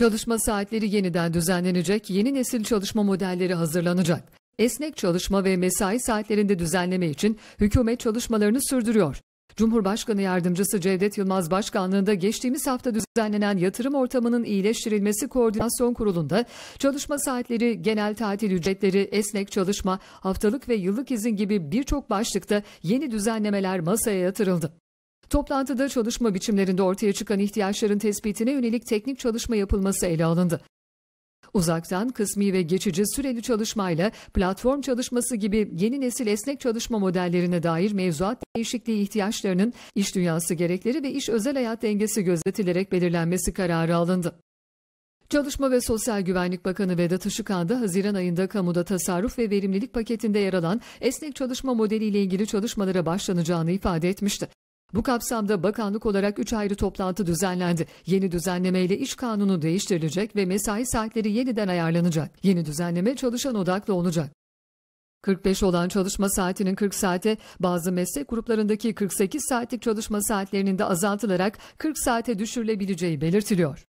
Çalışma saatleri yeniden düzenlenecek, yeni nesil çalışma modelleri hazırlanacak. Esnek çalışma ve mesai saatlerinde düzenleme için hükümet çalışmalarını sürdürüyor. Cumhurbaşkanı Yardımcısı Cevdet Yılmaz Başkanlığında geçtiğimiz hafta düzenlenen yatırım ortamının iyileştirilmesi koordinasyon kurulunda çalışma saatleri, genel tatil ücretleri, esnek çalışma, haftalık ve yıllık izin gibi birçok başlıkta yeni düzenlemeler masaya yatırıldı. Toplantıda çalışma biçimlerinde ortaya çıkan ihtiyaçların tespitine yönelik teknik çalışma yapılması ele alındı. Uzaktan, kısmi ve geçici süreli çalışmayla platform çalışması gibi yeni nesil esnek çalışma modellerine dair mevzuat değişikliği ihtiyaçlarının iş dünyası gerekleri ve iş özel hayat dengesi gözetilerek belirlenmesi kararı alındı. Çalışma ve Sosyal Güvenlik Bakanı Vedat Işıkhan da Haziran ayında kamuda tasarruf ve verimlilik paketinde yer alan esnek çalışma modeliyle ilgili çalışmalara başlanacağını ifade etmişti. Bu kapsamda bakanlık olarak 3 ayrı toplantı düzenlendi. Yeni düzenlemeyle iş kanunu değiştirilecek ve mesai saatleri yeniden ayarlanacak. Yeni düzenleme çalışan odaklı olacak. 45 olan çalışma saatinin 40 saate, bazı meslek gruplarındaki 48 saatlik çalışma saatlerinin de azaltılarak 40 saate düşürülebileceği belirtiliyor.